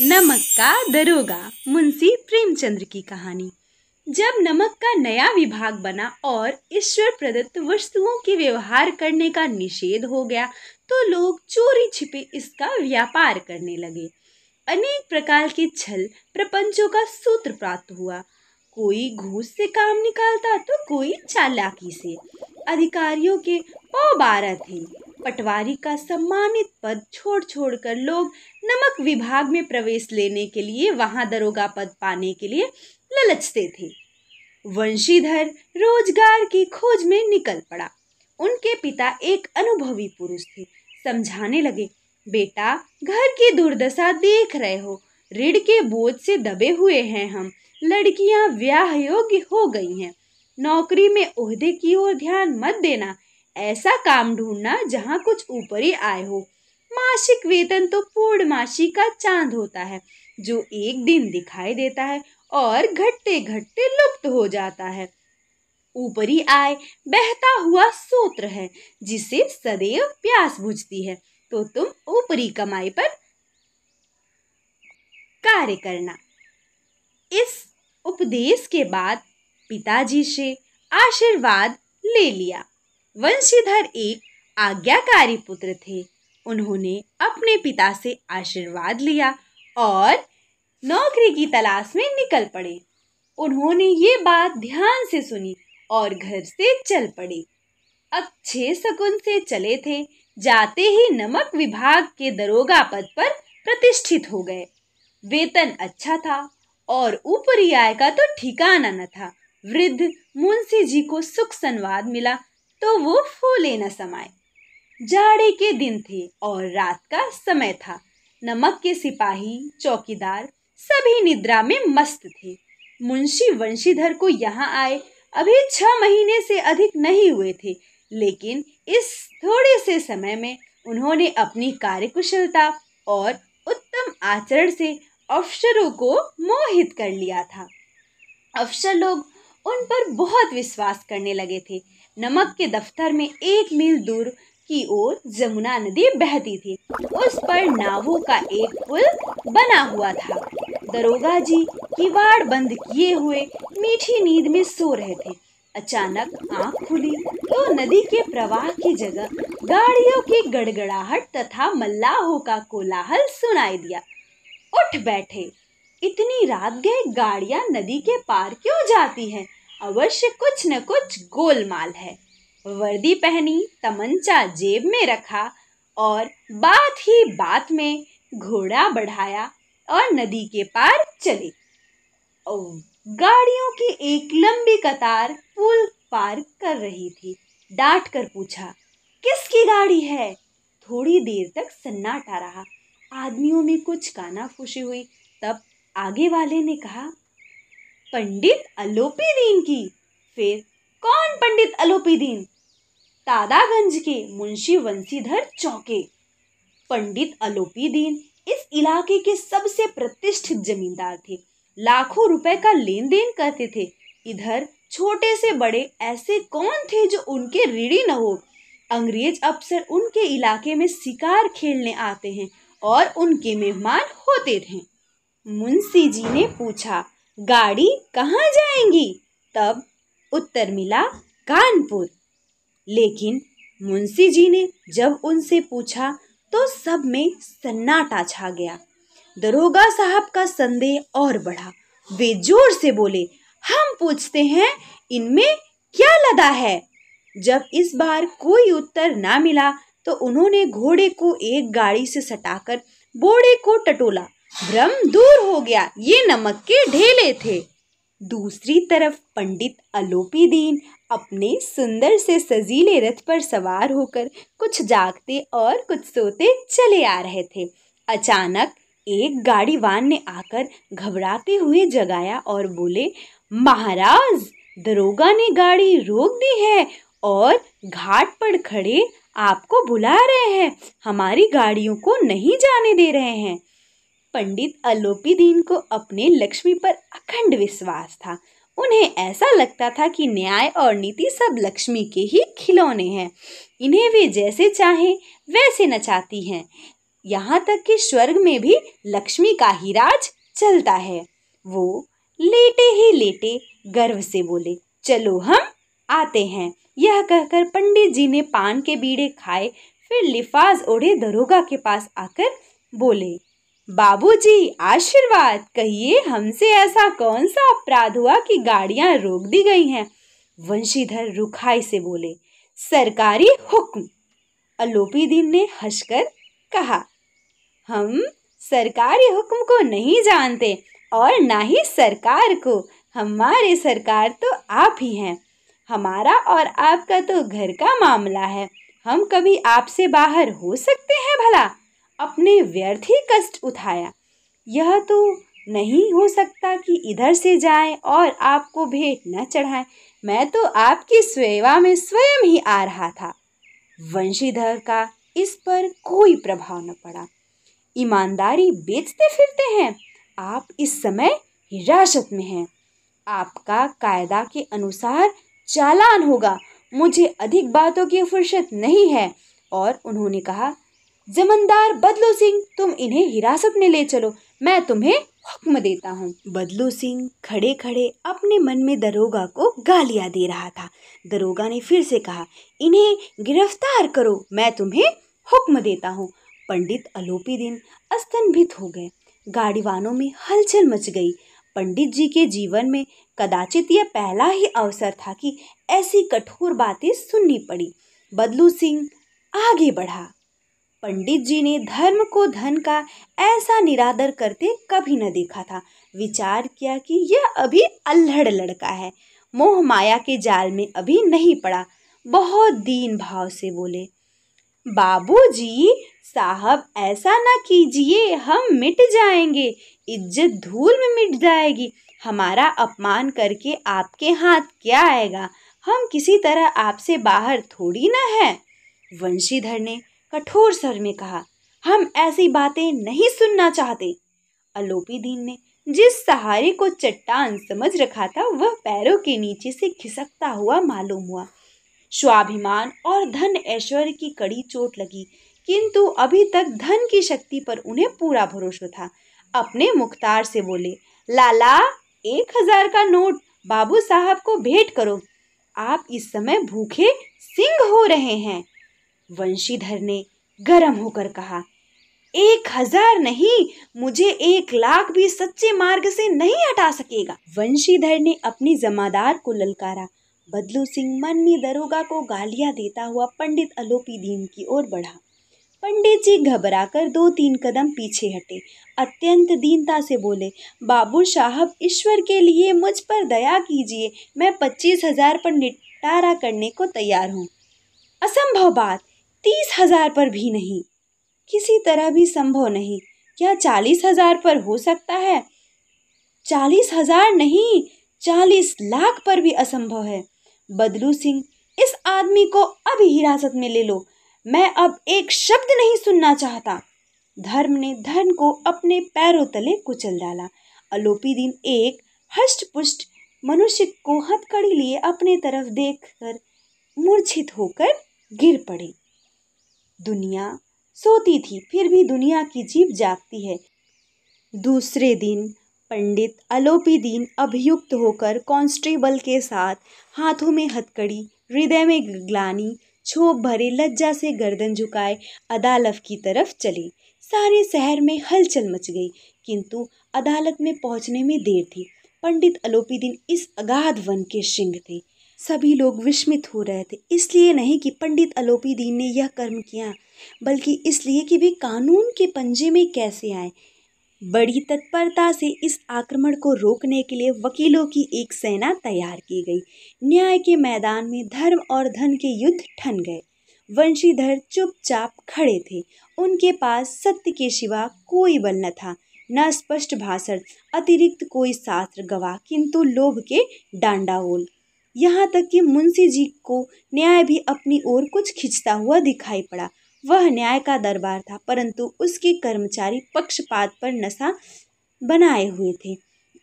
नमक का दरोगा मुंशी प्रेमचंद्र की कहानी जब नमक का नया विभाग बना और ईश्वर प्रदत्त वस्तुओं के व्यवहार करने का निषेध हो गया तो लोग चोरी छिपे इसका व्यापार करने लगे अनेक प्रकार के छल प्रपंचों का सूत्र प्राप्त हुआ कोई घूस से काम निकालता तो कोई चालाकी से अधिकारियों के पौ बारह थे पटवारी का सम्मानित पद छोड़ छोड़ कर लोग नमक विभाग में प्रवेश लेने के लिए वहां दरोगा पद पाने के लिए ललचते थे वंशीधर रोजगार की खोज में निकल पड़ा उनके पिता एक अनुभवी पुरुष थे समझाने लगे बेटा घर की दुर्दशा देख रहे हो ऋण के बोझ से दबे हुए हैं हम लड़कियां व्याह योग्य हो गई हैं नौकरी में ओहदे की ओर ध्यान मत देना ऐसा काम ढूंढना जहाँ कुछ ऊपरी आय हो मासिक वेतन तो पूर्णमासी का चांद होता है जो एक दिन दिखाई देता है और घटते घटते लुप्त हो जाता है ऊपरी आय बहता हुआ सूत्र है जिसे सदैव प्यास बुझती है तो तुम ऊपरी कमाई पर कार्य करना इस उपदेश के बाद पिताजी से आशीर्वाद ले लिया वंशीधर एक आज्ञाकारी पुत्र थे उन्होंने अपने पिता से आशीर्वाद लिया और नौकरी की तलाश में निकल पड़े उन्होंने ये बात ध्यान से सुनी और घर से चल पड़े अच्छे शकुन से चले थे जाते ही नमक विभाग के दरोगा पद पर प्रतिष्ठित हो गए वेतन अच्छा था और ऊपरी आय का तो ठिकाना न था वृद्ध मुंशी जी को सुख संवाद मिला तो वो फूले न समाए जाड़े के दिन थे और रात का समय था नमक के सिपाही चौकीदार सभी निद्रा में मस्त थे मुंशी वंशीधर को यहाँ आए अभी छह महीने से अधिक नहीं हुए थे लेकिन इस थोड़े से समय में उन्होंने अपनी कार्यकुशलता और उत्तम आचरण से अफसरों को मोहित कर लिया था अफसर लोग उन पर बहुत विश्वास करने लगे थे नमक के दफ्तर में एक मील दूर की ओर जमुना नदी बहती थी उस पर नावों का एक पुल बना हुआ था दरोगा जी किवाड़ बंद किए हुए मीठी नींद में सो रहे थे अचानक आंख खुली तो नदी के प्रवाह की जगह गाड़ियों की गड़गड़ाहट तथा मल्लाहों का कोलाहल सुनाई दिया उठ बैठे इतनी रात गए गाड़ियां नदी के पार क्यों जाती हैं अवश्य कुछ न कुछ गोलमाल है वर्दी पहनी तमंचा जेब में रखा और बात ही बात में घोड़ा बढ़ाया और नदी के पार चले गाड़ियों की एक लंबी कतार पुल पार कर रही थी डांट कर पूछा किसकी गाड़ी है थोड़ी देर तक सन्नाटा रहा आदमियों में कुछ काना खुशी हुई तब आगे वाले ने कहा पंडित अलोपी दीन की फिर कौन पंडित अलोपी दीन तादागंज के मुंशी वंशीधर चौके पंडित अलोपी दीन इस इलाके के सबसे प्रतिष्ठित जमींदार थे लाखों रुपए का लेन देन करते थे इधर छोटे से बड़े ऐसे कौन थे जो उनके रीढ़ी न हो अंग्रेज अफसर उनके इलाके में शिकार खेलने आते हैं और उनके मेहमान होते थे मुंशी जी ने पूछा गाड़ी कहाँ जाएंगी तब उत्तर मिला कानपुर लेकिन मुंशी जी ने जब उनसे पूछा तो सब में सन्नाटा छा गया दरोगा साहब का संदेह और बढ़ा वे जोर से बोले हम पूछते हैं इनमें क्या लदा है जब इस बार कोई उत्तर ना मिला तो उन्होंने घोड़े को एक गाड़ी से सटाकर बोड़े को टटोला भ्रम दूर हो गया ये नमक के ढेले थे दूसरी तरफ पंडित आलोपी दीन अपने सुंदर से सजीले रथ पर सवार होकर कुछ जागते और कुछ सोते चले आ रहे थे अचानक एक गाड़ीवान ने आकर घबराते हुए जगाया और बोले महाराज दरोगा ने गाड़ी रोक दी है और घाट पर खड़े आपको बुला रहे हैं हमारी गाड़ियों को नहीं जाने दे रहे हैं पंडित आलोपी दीन को अपने लक्ष्मी पर अखंड विश्वास था उन्हें ऐसा लगता था कि न्याय और नीति सब लक्ष्मी के ही खिलौने हैं इन्हें वे जैसे चाहें वैसे नचाती हैं यहाँ तक कि स्वर्ग में भी लक्ष्मी का ही राज चलता है वो लेटे ही लेटे गर्व से बोले चलो हम आते हैं यह कहकर पंडित जी ने पान के बीड़े खाए फिर लिफाज ओढ़े दरोगा के पास आकर बोले बाबूजी आशीर्वाद कहिए हमसे ऐसा कौन सा अपराध हुआ कि गाड़ियां रोक दी गई हैं वंशीधर रुखाई से बोले सरकारी हुक्म अलोपी दीन ने हंसकर कहा हम सरकारी हुक्म को नहीं जानते और ना ही सरकार को हमारे सरकार तो आप ही हैं हमारा और आपका तो घर का मामला है हम कभी आपसे बाहर हो सकते हैं भला अपने व्यर्थ ही कष्ट उठाया यह तो नहीं हो सकता कि इधर से जाए और आपको भेंट न चढ़ाए मैं तो आपकी सेवा में स्वयं ही आ रहा था वंशीधर का इस पर कोई प्रभाव न पड़ा ईमानदारी बेचते फिरते हैं आप इस समय हिरासत में हैं आपका कायदा के अनुसार चालान होगा मुझे अधिक बातों की फुर्सत नहीं है और उन्होंने कहा जमंदार बदलू सिंह तुम इन्हें हिरासत में ले चलो मैं तुम्हें हुक्म देता हूँ बदलू सिंह खड़े खड़े अपने मन में दरोगा को गालियाँ दे रहा था दरोगा ने फिर से कहा इन्हें गिरफ्तार करो मैं तुम्हें हुक्म देता हूँ पंडित अलोपी दिन अस्तनभित हो गए गाड़ीवानों में हलचल मच गई पंडित जी के जीवन में कदाचित यह पहला ही अवसर था कि ऐसी कठोर बातें सुननी पड़ी बदलू सिंह आगे बढ़ा पंडित जी ने धर्म को धन का ऐसा निरादर करते कभी न देखा था विचार किया कि यह अभी अल्हड़ लड़का है मोह माया के जाल में अभी नहीं पड़ा बहुत दीन भाव से बोले बाबूजी साहब ऐसा ना कीजिए हम मिट जाएंगे इज्जत धूल में मिट जाएगी हमारा अपमान करके आपके हाथ क्या आएगा हम किसी तरह आपसे बाहर थोड़ी ना है वंशीधर ने कठोर स्वर में कहा हम ऐसी बातें नहीं सुनना चाहते अलोपी दीन ने जिस सहारे को चट्टान समझ रखा था वह पैरों के नीचे से खिसकता हुआ मालूम हुआ स्वाभिमान और धन ऐश्वर्य की कड़ी चोट लगी किंतु अभी तक धन की शक्ति पर उन्हें पूरा भरोसा था अपने मुख्तार से बोले लाला एक हजार का नोट बाबू साहब को भेंट करो आप इस समय भूखे सिंह हो रहे हैं वंशीधर ने गर्म होकर कहा एक हजार नहीं मुझे एक लाख भी सच्चे मार्ग से नहीं हटा सकेगा वंशीधर ने अपनी जमादार को ललकारा बदलू सिंह मन में दरोगा को गालियां देता हुआ पंडित अलोपी दीन की ओर बढ़ा पंडित जी घबराकर दो तीन कदम पीछे हटे अत्यंत दीनता से बोले बाबू साहब ईश्वर के लिए मुझ पर दया कीजिए मैं पच्चीस हजार पर निपटारा करने को तैयार हूँ असंभव बात तीस हजार पर भी नहीं किसी तरह भी संभव नहीं क्या चालीस हजार पर हो सकता है चालीस हजार नहीं चालीस लाख पर भी असंभव है बदलू सिंह इस आदमी को अब हिरासत में ले लो मैं अब एक शब्द नहीं सुनना चाहता धर्म ने धन को अपने पैरों तले कुचल डाला अलोपी दिन एक हष्ट पुष्ट मनुष्य को हथकड़ी लिए अपने तरफ देखकर मूर्छित होकर गिर पड़े दुनिया सोती थी फिर भी दुनिया की जीप जागती है दूसरे दिन पंडित आलोपी दीन अभियुक्त होकर कांस्टेबल के साथ हाथों में हथकड़ी हृदय में ग्लानी छोप भरे लज्जा से गर्दन झुकाए अदालत की तरफ चले सारे शहर में हलचल मच गई किंतु अदालत में पहुंचने में देर थी पंडित अलोपी दिन इस अगाध वन के सिंह थे सभी लोग विस्मित हो रहे थे इसलिए नहीं कि पंडित अलोपी दीन ने यह कर्म किया बल्कि इसलिए कि वे कानून के पंजे में कैसे आए बड़ी तत्परता से इस आक्रमण को रोकने के लिए वकीलों की एक सेना तैयार की गई न्याय के मैदान में धर्म और धन के युद्ध ठन गए वंशीधर चुपचाप खड़े थे उनके पास सत्य के सिवा कोई बल न था न स्पष्ट भाषण अतिरिक्त कोई शास्त्र गवाह किंतु लोभ के डांडावोल यहाँ तक कि मुंशी जी को न्याय भी अपनी ओर कुछ खींचता हुआ दिखाई पड़ा वह न्याय का दरबार था परंतु उसके कर्मचारी पक्षपात पर नशा बनाए हुए थे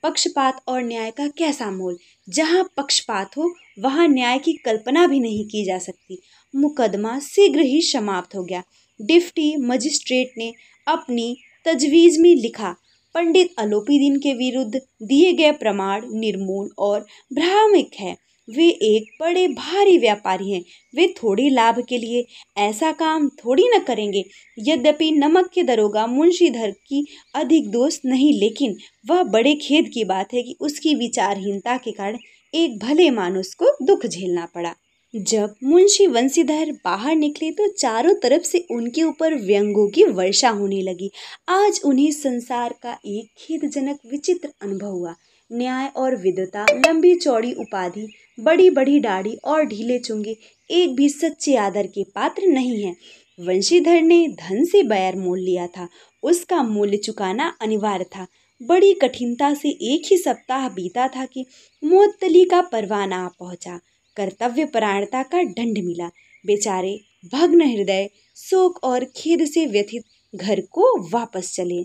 पक्षपात और न्याय का कैसा मोल जहाँ पक्षपात हो वहाँ न्याय की कल्पना भी नहीं की जा सकती मुकदमा शीघ्र ही समाप्त हो गया डिफ्टी मजिस्ट्रेट ने अपनी तजवीज़ में लिखा पंडित अलोपी दिन के विरुद्ध दिए गए प्रमाण निर्मूल और भ्रामिक है वे एक बड़े भारी व्यापारी हैं वे थोड़े लाभ के लिए ऐसा काम थोड़ी न करेंगे यद्यपि नमक के दरोगा मुंशीधर की अधिक दोस्त नहीं लेकिन वह बड़े खेद की बात है कि उसकी विचारहीनता के कारण एक भले मानुस को दुख झेलना पड़ा जब मुंशी वंशीधर बाहर निकले तो चारों तरफ से उनके ऊपर व्यंगों की वर्षा होने लगी आज उन्हें संसार का एक खेदजनक विचित्र अनुभव हुआ न्याय और विद्वता लंबी चौड़ी उपाधि बड़ी बड़ी दाढ़ी और ढीले चुंगे एक भी सच्चे आदर के पात्र नहीं हैं वंशीधर ने धन से बैर मोल लिया था उसका मूल्य चुकाना अनिवार्य था बड़ी कठिनता से एक ही सप्ताह बीता था कि मोतली का परवाना आ पहुँचा कर्तव्य परायणता का दंड मिला बेचारे भग्न हृदय शोक और खेद से व्यथित घर को वापस चले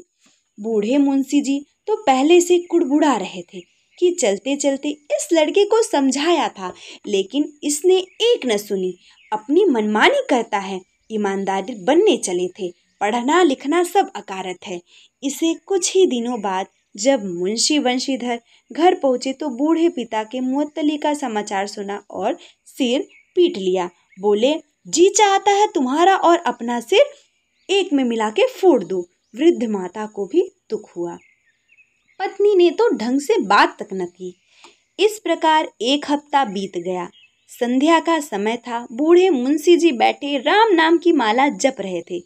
बूढ़े मुंशी जी तो पहले से कुड़बुड़ा रहे थे कि चलते चलते इस लड़के को समझाया था लेकिन इसने एक न सुनी अपनी मनमानी करता है ईमानदारी बनने चले थे पढ़ना लिखना सब अकारत है इसे कुछ ही दिनों बाद जब मुंशी वंशीधर घर पहुंचे तो बूढ़े पिता के मुअत्तली का समाचार सुना और सिर पीट लिया बोले जी चाहता है तुम्हारा और अपना सिर एक में मिला के फोड़ दो वृद्ध माता को भी दुख हुआ पत्नी ने तो ढंग से बात तक न की इस प्रकार एक हफ्ता बीत गया संध्या का समय था बूढ़े मुंशी जी बैठे राम नाम की माला जप रहे थे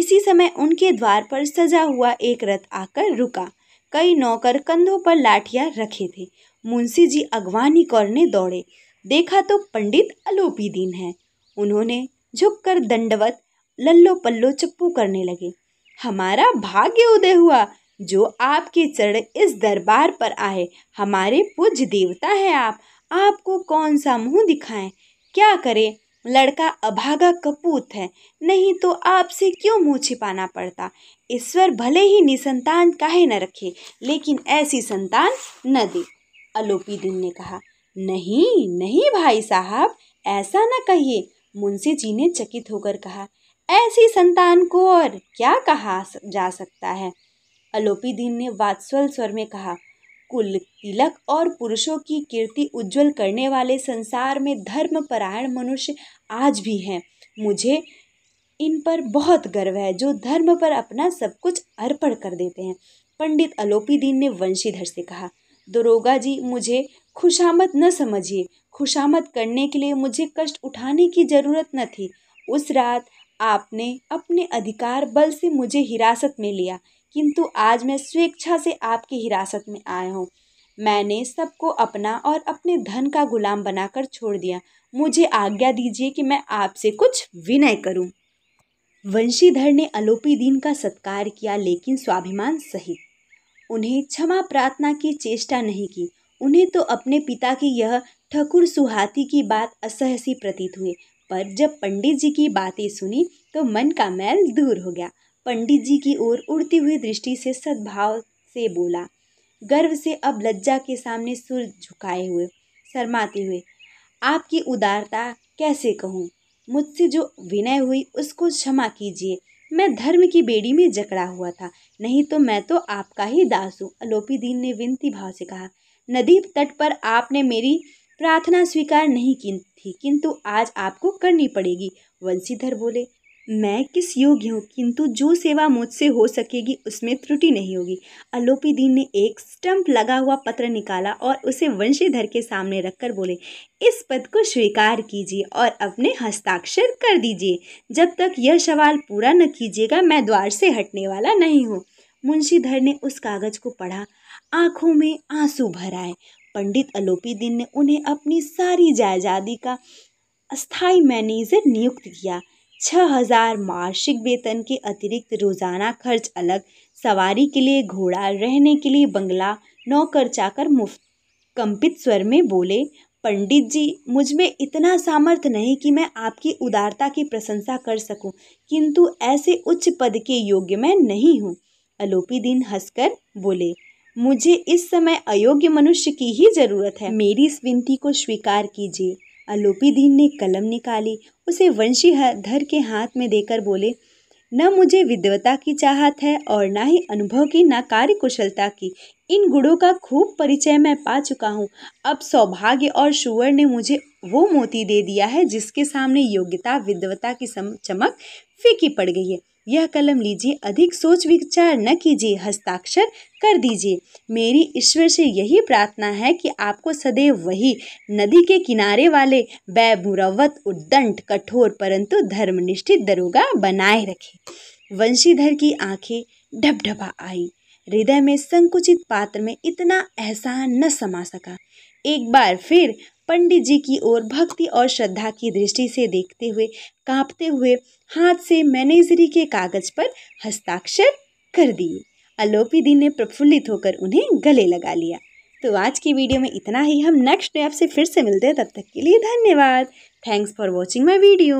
इसी समय उनके द्वार पर सजा हुआ एक रथ आकर रुका कई नौकर कंधों पर लाठियां रखे थे मुंशी जी अगवानी करने दौड़े देखा तो पंडित अलोपी दीन है उन्होंने झुककर दंडवत लल्लो पल्लो चप्पू करने लगे हमारा भाग्य उदय हुआ जो आपके चरण इस दरबार पर आए हमारे पूज्य देवता हैं आप आपको कौन सा मुंह दिखाएं क्या करें लड़का अभागा कपूत है नहीं तो आपसे क्यों मुँह छिपाना पड़ता ईश्वर भले ही निसंतान काहे न रखे लेकिन ऐसी संतान न दे अलोपी दिन ने कहा नहीं नहीं भाई साहब ऐसा न कहिए मुंशी जी ने चकित होकर कहा ऐसी संतान को और क्या कहा जा सकता है दीन ने वात्सवल स्वर में कहा कुल तिलक और पुरुषों की कीर्ति उज्जवल करने वाले संसार में धर्मपरायण मनुष्य आज भी हैं मुझे इन पर बहुत गर्व है जो धर्म पर अपना सब कुछ अर्पण कर देते हैं पंडित दीन ने वंशीधर से कहा दरोगा जी मुझे खुशामद न समझिए खुशामद करने के लिए मुझे कष्ट उठाने की जरूरत न थी उस रात आपने अपने अधिकार बल से मुझे हिरासत में लिया किंतु आज मैं स्वेच्छा से आपकी हिरासत में आया हूँ मैंने सबको अपना और अपने धन का गुलाम बनाकर छोड़ दिया मुझे आज्ञा दीजिए कि मैं आपसे कुछ विनय करूं। वंशीधर ने अलोपी दीन का सत्कार किया लेकिन स्वाभिमान सहित उन्हें क्षमा प्रार्थना की चेष्टा नहीं की उन्हें तो अपने पिता की यह ठकुर सुहाती की बात असहसी प्रतीत हुई पर जब पंडित जी की बातें सुनी तो मन का मैल दूर हो गया पंडित जी की ओर उड़ती हुई दृष्टि से सद्भाव से बोला गर्व से अब लज्जा के सामने सुर झुकाए हुए शर्माते हुए आपकी उदारता कैसे कहूँ मुझसे जो विनय हुई उसको क्षमा कीजिए मैं धर्म की बेड़ी में जकड़ा हुआ था नहीं तो मैं तो आपका ही दास हूँ अलोपी दीन ने विनती भाव से कहा नदी तट पर आपने मेरी प्रार्थना स्वीकार नहीं की थी किंतु आज आपको करनी पड़ेगी वंशीधर बोले मैं किस योग्य हूँ किंतु जो सेवा मुझसे हो सकेगी उसमें त्रुटि नहीं होगी दीन ने एक स्टंप लगा हुआ पत्र निकाला और उसे वंशीधर के सामने रखकर बोले इस पद को स्वीकार कीजिए और अपने हस्ताक्षर कर दीजिए जब तक यह सवाल पूरा न कीजिएगा मैं द्वार से हटने वाला नहीं हूँ मुंशीधर ने उस कागज को पढ़ा आंखों में आंसू भर आए पंडित दीन ने उन्हें अपनी सारी जायदादी का अस्थाई मैनेजर नियुक्त किया छः हजार मासिक वेतन के अतिरिक्त रोजाना खर्च अलग सवारी के लिए घोड़ा रहने के लिए बंगला नौकर चाकर मुफ्त कंपित स्वर में बोले पंडित जी मुझ में इतना सामर्थ्य नहीं कि मैं आपकी उदारता की प्रशंसा कर सकूं, किंतु ऐसे उच्च पद के योग्य मैं नहीं हूँ अलोपी दिन हंसकर बोले मुझे इस समय अयोग्य मनुष्य की ही जरूरत है मेरी इस विनती को स्वीकार कीजिए अलोपीदीन ने कलम निकाली उसे वंशीधर के हाथ में देकर बोले न मुझे विद्वता की चाहत है और ना ही अनुभव की ना कार्य कुशलता की इन गुणों का खूब परिचय मैं पा चुका हूँ अब सौभाग्य और शुअर ने मुझे वो मोती दे दिया है जिसके सामने योग्यता विद्वता की चमक फीकी पड़ गई है यह कलम लीजिए अधिक सोच विचार न कीजिए हस्ताक्षर कर दीजिए मेरी ईश्वर से यही प्रार्थना है कि आपको सदैव वही नदी के किनारे वाले बैमुरवत उद्दंड कठोर परंतु धर्मनिष्ठित दरोगा बनाए रखे वंशीधर की आंखें ढपढपा आई हृदय में संकुचित पात्र में इतना एहसान न समा सका एक बार फिर पंडित जी की ओर भक्ति और श्रद्धा की दृष्टि से देखते हुए कांपते हुए हाथ से मैनेजरी के कागज पर हस्ताक्षर कर दिए दी ने प्रफुल्लित होकर उन्हें गले लगा लिया तो आज की वीडियो में इतना ही हम नेक्स्ट डे आपसे फिर से मिलते हैं तब तक के लिए धन्यवाद thanks for watching my video